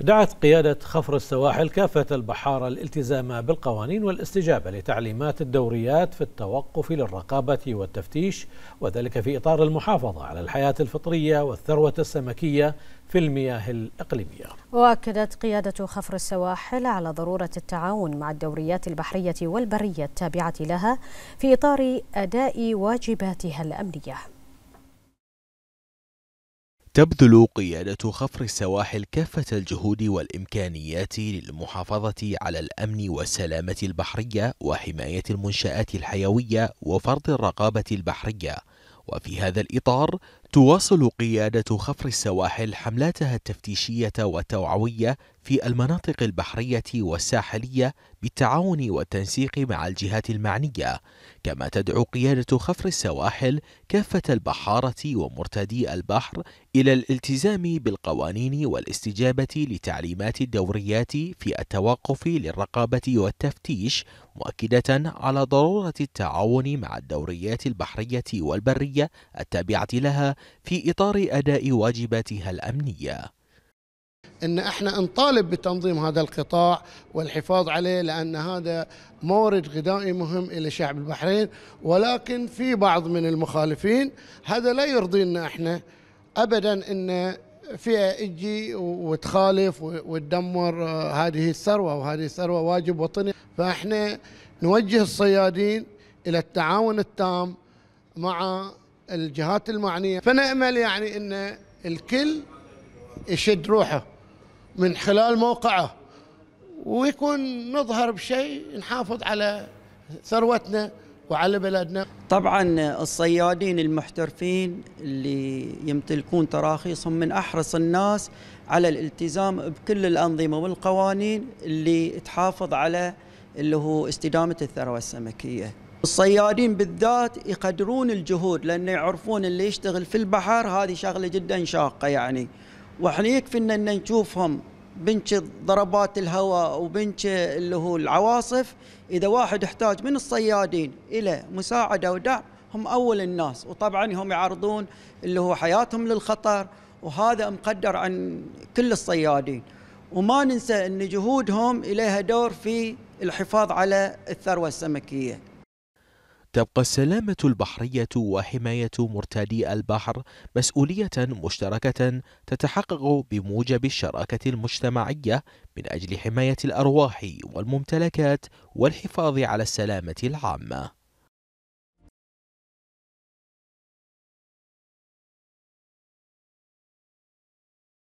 دعت قيادة خفر السواحل كافة البحارة الالتزام بالقوانين والاستجابة لتعليمات الدوريات في التوقف للرقابة والتفتيش وذلك في إطار المحافظة على الحياة الفطرية والثروة السمكية في المياه الإقليمية وأكدت قيادة خفر السواحل على ضرورة التعاون مع الدوريات البحرية والبرية التابعة لها في إطار أداء واجباتها الأمنية تبذل قيادة خفر السواحل كافة الجهود والإمكانيات للمحافظة على الأمن والسلامة البحرية وحماية المنشآت الحيوية وفرض الرقابة البحرية وفي هذا الإطار تواصل قيادة خفر السواحل حملاتها التفتيشية والتوعوية في المناطق البحرية والساحلية بالتعاون والتنسيق مع الجهات المعنية كما تدعو قيادة خفر السواحل كافة البحارة ومرتدي البحر إلى الالتزام بالقوانين والاستجابة لتعليمات الدوريات في التوقف للرقابة والتفتيش مؤكدة على ضرورة التعاون مع الدوريات البحرية والبرية التابعة لها في إطار أداء واجباتها الأمنية ان احنا نطالب بتنظيم هذا القطاع والحفاظ عليه لان هذا مورد غذائي مهم الى شعب البحرين ولكن في بعض من المخالفين هذا لا يرضينا احنا ابدا ان فئه تجي وتخالف وتدمر هذه الثروه وهذه الثروه واجب وطني فاحنا نوجه الصيادين الى التعاون التام مع الجهات المعنيه فنامل يعني ان الكل يشد روحه من خلال موقعه ويكون نظهر بشيء نحافظ على ثروتنا وعلى بلدنا طبعا الصيادين المحترفين اللي يمتلكون تراخيصهم من احرص الناس على الالتزام بكل الانظمه والقوانين اللي تحافظ على اللي هو استدامه الثروه السمكيه. الصيادين بالذات يقدرون الجهود لانه يعرفون اللي يشتغل في البحر هذه شغله جدا شاقه يعني. واحنا يكفي ان نشوفهم بنش ضربات الهواء وبنش اللي هو العواصف اذا واحد احتاج من الصيادين الى مساعده ودعم هم اول الناس وطبعا هم يعرضون اللي هو حياتهم للخطر وهذا مقدر عن كل الصيادين وما ننسى ان جهودهم اليها دور في الحفاظ على الثروه السمكيه تبقى السلامة البحرية وحماية مرتادي البحر مسؤولية مشتركة تتحقق بموجب الشراكة المجتمعية من أجل حماية الأرواح والممتلكات والحفاظ على السلامة العامة